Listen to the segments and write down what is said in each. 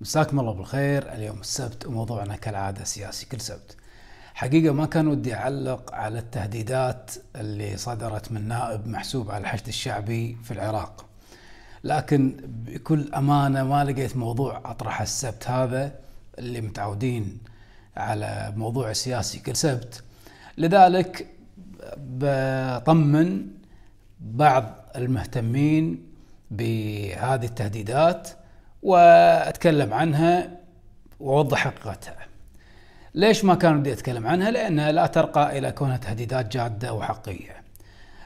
مساكم الله بالخير اليوم السبت وموضوعنا كالعادة سياسي كل سبت حقيقة ما كان ودي أعلق على التهديدات اللي صدرت من نائب محسوب على الحشد الشعبي في العراق لكن بكل أمانة ما لقيت موضوع أطرح السبت هذا اللي متعودين على موضوع سياسي كل سبت لذلك بطمن بعض المهتمين بهذه التهديدات واتكلم عنها واوضح حقيقتها. ليش ما كان ودي اتكلم عنها؟ لانها لا ترقى الى كونها تهديدات جاده وحقيقيه.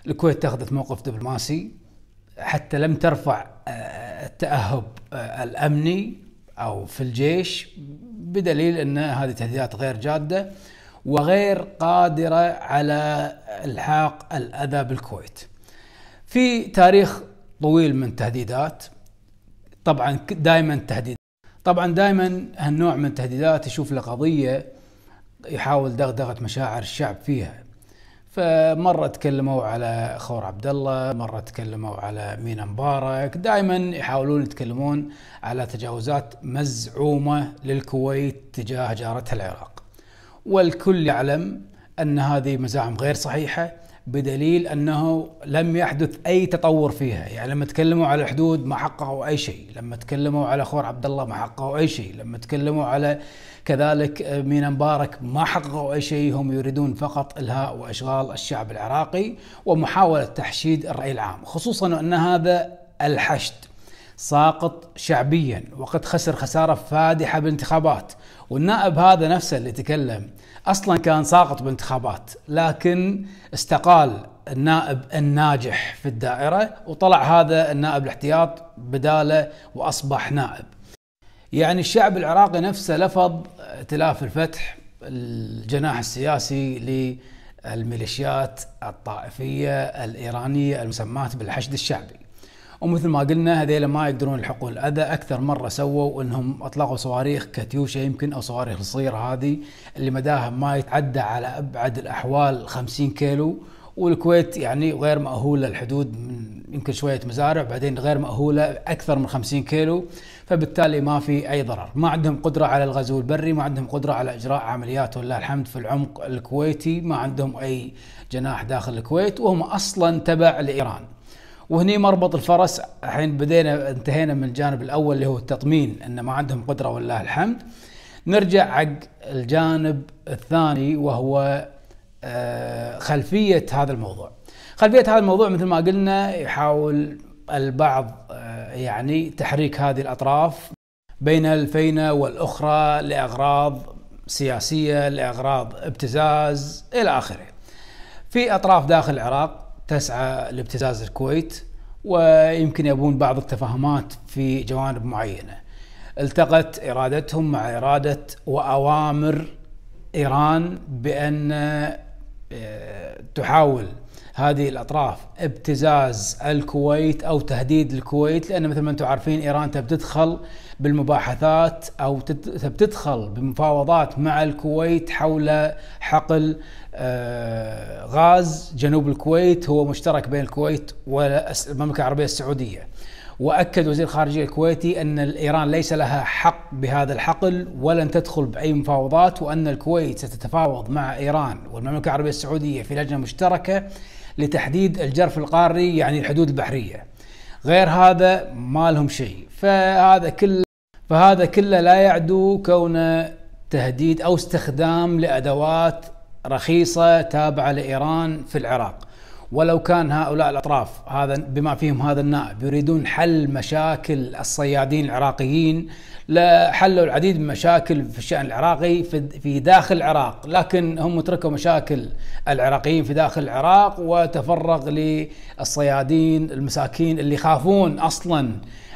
الكويت اتخذت موقف دبلوماسي حتى لم ترفع آه، التاهب آه، الامني او في الجيش بدليل ان هذه تهديدات غير جاده وغير قادره على الحاق الاذى بالكويت. في تاريخ طويل من تهديدات طبعا دائما تهديد طبعا دائما هالنوع من التهديدات يشوف له قضيه يحاول دغدغه مشاعر الشعب فيها فمره تكلموا على خور عبد الله، مره تكلموا على مينا مبارك، دائما يحاولون يتكلمون على تجاوزات مزعومه للكويت تجاه جارتها العراق. والكل يعلم ان هذه مزاعم غير صحيحه بدليل انه لم يحدث اي تطور فيها، يعني لما تكلموا على الحدود ما حققوا اي شيء، لما تكلموا على خور عبد الله ما حققوا اي شيء، لما تكلموا على كذلك مينا مبارك ما حققوا اي شيء، هم يريدون فقط الهاء واشغال الشعب العراقي ومحاوله تحشيد الراي العام، خصوصا ان هذا الحشد ساقط شعبيا وقد خسر خساره فادحه بالانتخابات. والنائب هذا نفسه اللي تكلم اصلا كان ساقط بانتخابات لكن استقال النائب الناجح في الدائره وطلع هذا النائب الاحتياط بداله واصبح نائب. يعني الشعب العراقي نفسه لفظ ائتلاف الفتح الجناح السياسي للميليشيات الطائفيه الايرانيه المسماه بالحشد الشعبي. ومثل ما قلنا هذيلا ما يقدرون يلحقون الاذى اكثر مره سووا انهم اطلقوا صواريخ كاتيوشا يمكن او صواريخ صغيره هذه اللي مداها ما يتعدى على ابعد الاحوال 50 كيلو والكويت يعني غير مأهولة الحدود من يمكن شوية مزارع بعدين غير مأهولة أكثر من 50 كيلو فبالتالي ما في أي ضرر ما عندهم قدرة على الغزو البري ما عندهم قدرة على إجراء عمليات ولله الحمد في العمق الكويتي ما عندهم أي جناح داخل الكويت وهم أصلا تبع لإيران وهني مربط الفرس الحين بدينا انتهينا من الجانب الاول اللي هو التطمين ان ما عندهم قدره والله الحمد نرجع حق الجانب الثاني وهو آه، خلفيه هذا الموضوع خلفيه هذا الموضوع مثل ما قلنا يحاول البعض آه، يعني تحريك هذه الاطراف بين الفينه والاخرى لاغراض سياسيه لاغراض ابتزاز الى اخره في اطراف داخل العراق تسعى لابتزاز الكويت ويمكن يبون بعض التفاهمات في جوانب معينه. التقت ارادتهم مع اراده واوامر ايران بان آه، تحاول هذه الاطراف ابتزاز الكويت او تهديد الكويت لان مثل ما انتم عارفين ايران تبتدخل تدخل بالمباحثات او تبتدخل تدخل بمفاوضات مع الكويت حول حقل آه، غاز جنوب الكويت هو مشترك بين الكويت والمملكه العربيه السعوديه. واكد وزير خارجيه الكويتي ان ايران ليس لها حق بهذا الحقل ولن تدخل باي مفاوضات وان الكويت ستتفاوض مع ايران والمملكه العربيه السعوديه في لجنه مشتركه لتحديد الجرف القاري يعني الحدود البحريه غير هذا ما لهم شيء فهذا كل فهذا كله لا يعدو كونه تهديد او استخدام لادوات رخيصه تابعه لايران في العراق ولو كان هؤلاء الأطراف هذا بما فيهم هذا النائب يريدون حل مشاكل الصيادين العراقيين لحلوا العديد من المشاكل في الشأن العراقي في داخل العراق لكن هم تركوا مشاكل العراقيين في داخل العراق وتفرغ للصيادين المساكين اللي يخافون أصلا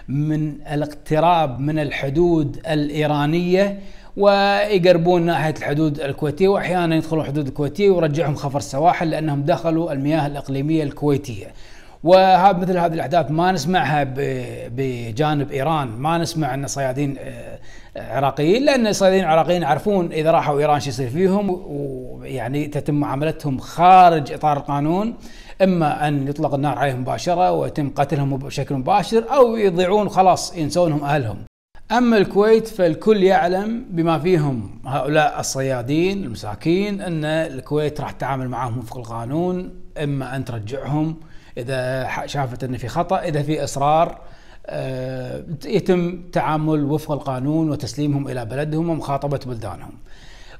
من الاقتراب من الحدود الإيرانية ويقربون ناحية الحدود الكويتية وأحيانا يدخلون الحدود الكويتية ويرجعهم خفر السواحل لأنهم دخلوا المياه الإقليمية الكويتية وهذا مثل هذه الأحداث ما نسمعها بجانب إيران ما نسمع أن صيادين آه، عراقيين لأن الصيادين العراقيين يعرفون إذا راحوا إيران شو يصير فيهم ويعني تتم معاملتهم خارج إطار القانون إما أن يطلق النار عليهم مباشرة ويتم قتلهم بشكل مباشر أو يضيعون خلاص ينسونهم أهلهم أما الكويت فالكل يعلم بما فيهم هؤلاء الصيادين المساكين أن الكويت راح تتعامل معهم وفق القانون إما أن ترجعهم إذا شافت أن في خطأ إذا في إصرار آه، يتم تعامل وفق القانون وتسليمهم إلى بلدهم ومخاطبة بلدانهم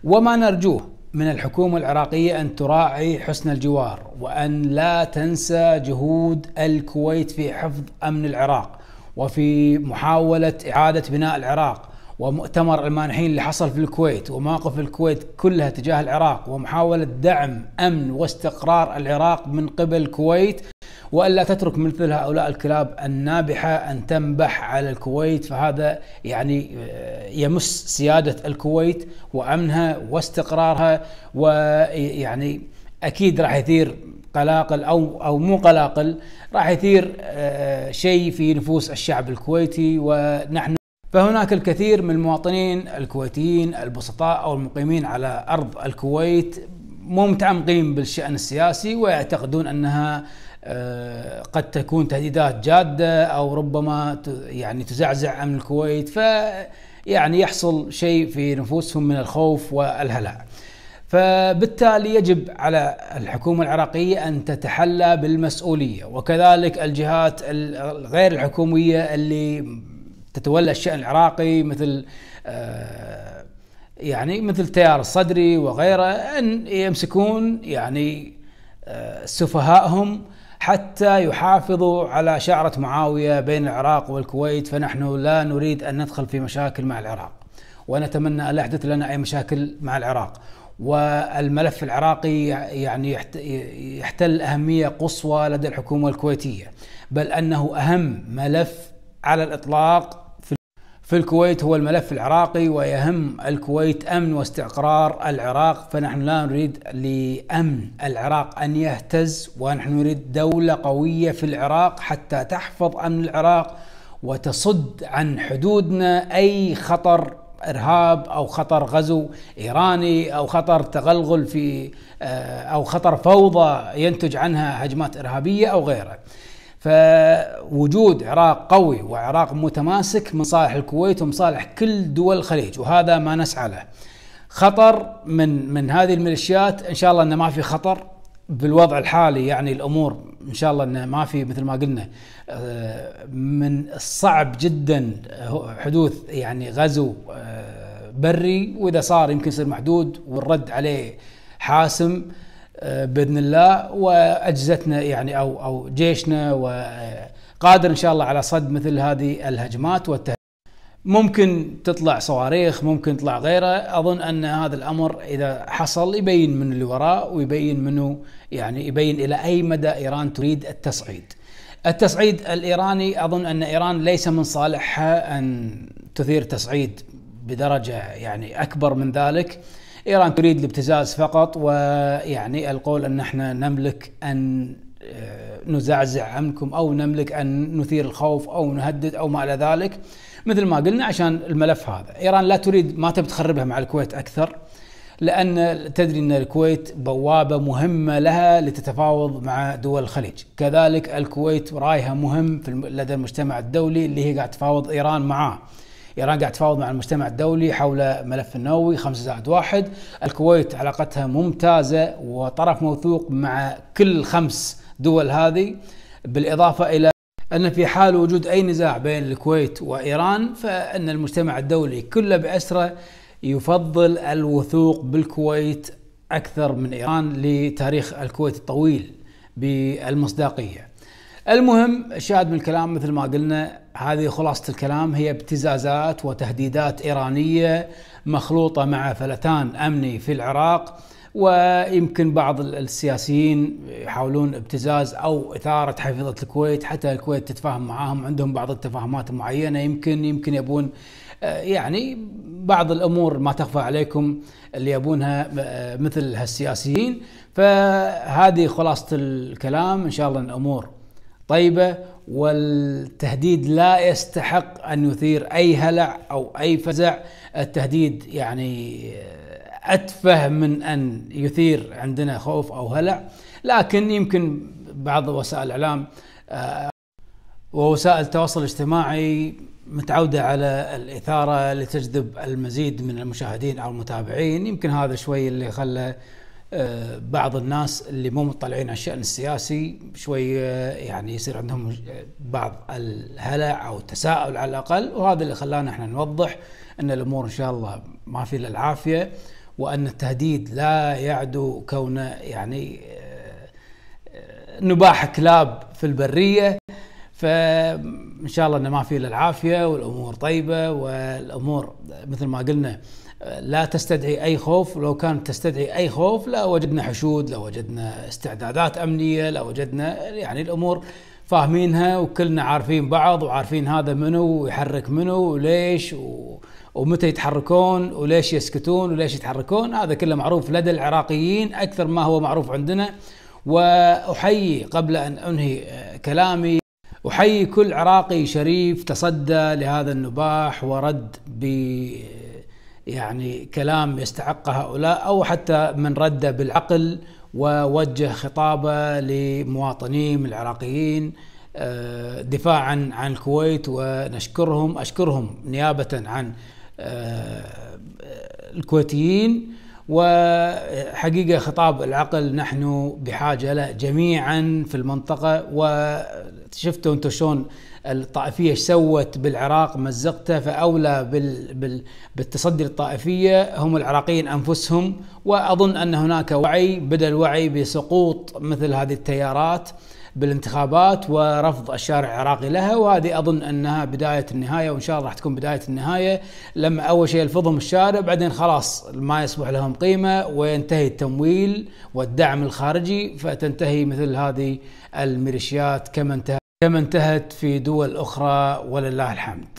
وما نرجوه من الحكومة العراقية أن تراعي حسن الجوار وأن لا تنسى جهود الكويت في حفظ أمن العراق وفي محاولة إعادة بناء العراق ومؤتمر المانحين اللي حصل في الكويت ومواقف الكويت كلها تجاه العراق ومحاولة دعم أمن واستقرار العراق من قبل الكويت والا تترك مثل هؤلاء الكلاب النابحه ان تنبح على الكويت فهذا يعني آه، يمس سياده الكويت وامنها واستقرارها ويعني اكيد راح يثير قلاقل او او مو قلاقل راح يثير آه، شيء في نفوس الشعب الكويتي ونحن فهناك الكثير من المواطنين الكويتيين البسطاء او المقيمين على ارض الكويت مو متعمقين بالشان السياسي ويعتقدون انها آه، قد تكون تهديدات جاده او ربما يعني تزعزع امن الكويت ف يعني يحصل شيء في نفوسهم من الخوف والهلع. فبالتالي يجب على الحكومة العراقية أن تتحلى بالمسؤولية وكذلك الجهات الغير الحكومية اللي تتولى الشأن العراقي مثل آه، يعني مثل تيار الصدري وغيره أن يمسكون يعني آه، سفهائهم حتى يحافظوا على شعرة معاوية بين العراق والكويت فنحن لا نريد أن ندخل في مشاكل مع العراق ونتمنى لا يحدث لنا أي مشاكل مع العراق والملف العراقي يعني يحتل أهمية قصوى لدى الحكومة الكويتية بل أنه أهم ملف على الإطلاق في الكويت هو الملف العراقي ويهم الكويت أمن واستقرار العراق فنحن لا نريد لأمن العراق أن يهتز ونحن نريد دولة قوية في العراق حتى تحفظ أمن العراق وتصد عن حدودنا أي خطر ارهاب او خطر غزو ايراني او خطر تغلغل في آه، او خطر فوضى ينتج عنها هجمات ارهابيه او غيره. فوجود عراق قوي وعراق متماسك من صالح الكويت ومصالح كل دول الخليج وهذا ما نسعى له. خطر من من هذه الميليشيات ان شاء الله انه ما في خطر بالوضع الحالي يعني الامور ان شاء الله انه ما في مثل ما قلنا آه، من الصعب جدا آه، حدوث يعني غزو آه، بري واذا صار يمكن يصير محدود والرد عليه حاسم باذن الله واجهزتنا يعني او او جيشنا وقادر ان شاء الله على صد مثل هذه الهجمات والتهديد ممكن تطلع صواريخ ممكن تطلع غيره اظن ان هذا الامر اذا حصل يبين من اللي وراء ويبين منه يعني يبين الى اي مدى ايران تريد التصعيد التصعيد الايراني اظن ان ايران ليس من صالحها ان تثير تصعيد بدرجه يعني اكبر من ذلك ايران تريد الابتزاز فقط ويعني القول ان احنا نملك ان آه، نزعزع امنكم او نملك ان نثير الخوف او نهدد او ما الى ذلك مثل ما قلنا عشان الملف هذا إيران لا تريد ما تبي تخربها مع الكويت أكثر لأن تدري أن الكويت بوابة مهمة لها لتتفاوض مع دول الخليج كذلك الكويت رايها مهم في لدى المجتمع الدولي اللي هي قاعد تفاوض إيران معاه ايران قاعد تفاوض مع المجتمع الدولي حول ملف النووي 5 زائد 1 الكويت علاقتها ممتازه وطرف موثوق مع كل خمس دول هذه بالاضافه الى أن في حال وجود أي نزاع بين الكويت وإيران فإن المجتمع الدولي كله بأسره يفضل الوثوق بالكويت أكثر من إيران لتاريخ الكويت الطويل بالمصداقية المهم الشاهد من الكلام مثل ما قلنا هذه خلاصة الكلام هي ابتزازات وتهديدات إيرانية مخلوطة مع فلتان أمني في العراق ويمكن بعض السياسيين يحاولون ابتزاز او اثاره حفيظه الكويت حتى الكويت تتفاهم معاهم عندهم بعض التفاهمات معينه يمكن يمكن يبون آه، يعني بعض الامور ما تخفى عليكم اللي يبونها آه، مثل هالسياسيين فهذه خلاصه الكلام ان شاء الله الامور طيبه والتهديد لا يستحق ان يثير اي هلع او اي فزع التهديد يعني آه، أتفه من أن يثير عندنا خوف أو هلع لكن يمكن بعض وسائل الإعلام آه، ووسائل التواصل الاجتماعي متعودة على الإثارة لتجذب المزيد من المشاهدين أو المتابعين يمكن هذا شوي اللي خلى آه، بعض الناس اللي مو مطلعين على الشأن السياسي شوي آه، يعني يصير عندهم بعض الهلع أو التساؤل على الأقل وهذا اللي خلانا احنا نوضح أن الأمور إن شاء الله ما في إلا العافية وأن التهديد لا يعدو كونه يعني آه، نباح كلاب في البرية فإن شاء الله أنه ما في إلا العافية والأمور طيبة والأمور مثل ما قلنا آه، لا تستدعي أي خوف لو كانت تستدعي أي خوف لوجدنا وجدنا حشود لوجدنا وجدنا استعدادات أمنية لوجدنا وجدنا يعني الأمور فاهمينها وكلنا عارفين بعض وعارفين هذا منو ويحرك منو وليش و... ومتى يتحركون وليش يسكتون وليش يتحركون هذا كله معروف لدى العراقيين اكثر ما هو معروف عندنا واحيي قبل ان انهي آه، كلامي احيي كل عراقي شريف تصدى لهذا النباح ورد ب آه، يعني كلام يستحق هؤلاء او حتى من رد بالعقل ووجه خطابه لمواطنين من العراقيين آه، دفاعا عن الكويت ونشكرهم اشكرهم نيابه عن آه، الكويتيين وحقيقة خطاب العقل نحن بحاجة له جميعا في المنطقة وشفتوا أنتم شلون الطائفيه ايش سوت بالعراق مزقته فاولى بال بال بالتصدي للطائفيه هم العراقيين انفسهم واظن ان هناك وعي بدا الوعي بسقوط مثل هذه التيارات بالانتخابات ورفض الشارع العراقي لها وهذه اظن انها بدايه النهايه وان شاء الله راح تكون بدايه النهايه لما اول شيء يلفظهم الشارع بعدين خلاص ما يصبح لهم قيمه وينتهي التمويل والدعم الخارجي فتنتهي مثل هذه الميليشيات كما انتهى كما انتهت في دول أخرى ولله الحمد